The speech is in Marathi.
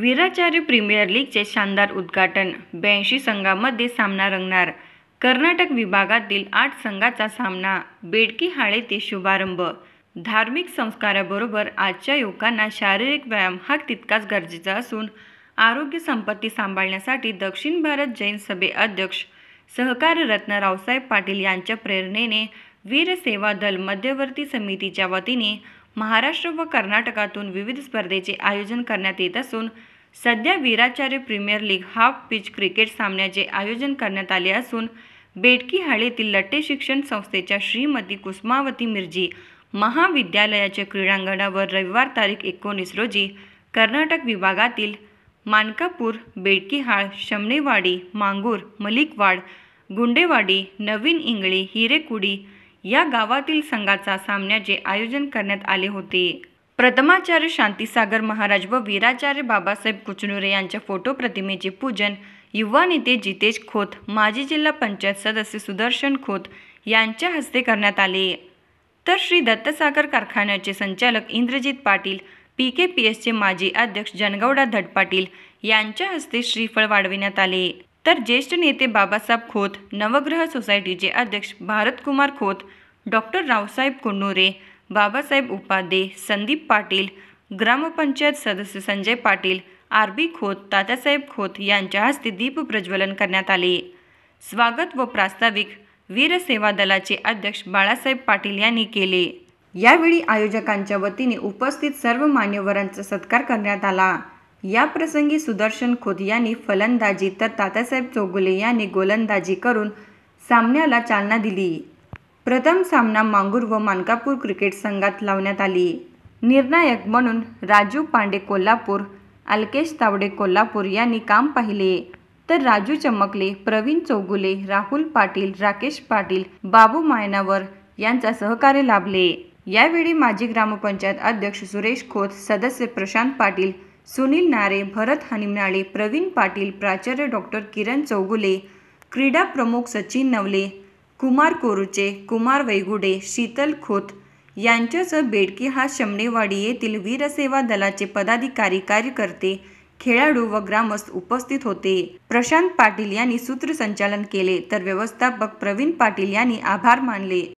वीराचार्य प्रीमियर लीगचे शानदार उद्घाटन ब्याऐंशी संघामध्ये सामना रंगणार कर्नाटक विभागातील आठ संघाचा सामना बेडकी हाळे ते शुभारंभ धार्मिक संस्काराबरोबर आजच्या युवकांना शारीरिक व्यायाम हा तितकाच गरजेचा असून आरोग्य संपत्ती सांभाळण्यासाठी दक्षिण भारत जैन सभे अध्यक्ष सहकार रत्न रावसाहेब पाटील यांच्या प्रेरणेने वीरसेवा दल मध्यवर्ती समितीच्या वतीने महाराष्ट्र व कर्नाटकातून विविध स्पर्धेचे आयोजन करण्यात येत असून सध्या Veeracharya premier league half pitch cricket सामन्याचे आयोजन करण्यात आले असून बेटकी हाळेतील लट्टे शिक्षण संस्थेच्या श्रीमती कुसुमावती मिर्जी महाविद्यालयाच्या क्रीडांगणावर रविवार तारीख एकोणीस रोजी कर्नाटक विभागातील मानकापूर बेडकीहाळ शमणेवाडी मांगूर मलिकवाड गुंडेवाडी नवीन इंगळे हिरेकुडी या गावातील संघाचा सामन्याचे आयोजन करण्यात आले होते प्रथमाचार्य शांतीसागर महाराज व वीराचार्य बाबासाहेब कुचनुरे यांच्या फोटो प्रतिमेचे पूजन युवा नेते जितेश खोत माजी जिल्हा पंचायत सदस्य सुदर्शन खोत यांच्या हस्ते करण्यात आले तर श्री दत्तसागर कारखान्याचे संचालक Indrajit Patil P K P एसचे माजी अध्यक्ष जनगौडा धट पाटील यांच्या हस्ते श्रीफळ वाढविण्यात आले तर ज्येष्ठ नेते बाबासाहेब खोत नवग्रह सोसायटीचे अध्यक्ष भारतकुमार खोत डॉक्टर रावसाहेब कुंडुरे बाबासाहेब उपाध्ये संदीप पाटील ग्रामपंचायत सदस्य संजय पाटील आर बी खोत तात्यासाहेब खोत यांच्या हस्ते दीप प्रज्वलन करण्यात आले स्वागत व प्रास्ताविक वीर सेवा दलाचे अध्यक्ष बाळासाहेब पाटील यांनी केले यावेळी आयोजकांच्या वतीने उपस्थित सर्व मान्यवरांचा सत्कार करण्यात आला या प्रसंगी सुदर्शन खोत यांनी फलंदाजी तर तातासाहेब चौगुले यांनी गोलंदाजी करून सामन्याला चालना दिली प्रथम सामना मांगूर व मानकापूर क्रिकेट संघात लावण्यात आली निर्णायक म्हणून राजू पांडे कोल्हापूर अल्केश तावडे कोल्हापूर यांनी काम पाहिले तर राजू चमकले प्रवीण चौगुले राहुल पाटील राकेश पाटील बाबू मायनावर यांचा सहकार्य लाभले यावेळी माजी ग्रामपंचायत अध्यक्ष सुरेश खोत सदस्य प्रशांत पाटील सुनील नारे भरत हनिमनाळे प्रवीण पाटील प्राचार्य डॉक्टर किरण चौगुले क्रीडा प्रमुख सचिन नवले कुमार कोरुचे कुमार वैगुडे शीतल खोत यांच्यासह बेडकी हा शमनेवाडी येथील वीरसेवा दलाचे पदाधिकारी कार्यकर्ते खेळाडू व ग्रामस्थ उपस्थित होते प्रशांत पाटील यांनी सूत्रसंचालन केले तर व्यवस्थापक प्रवीण पाटील यांनी आभार मानले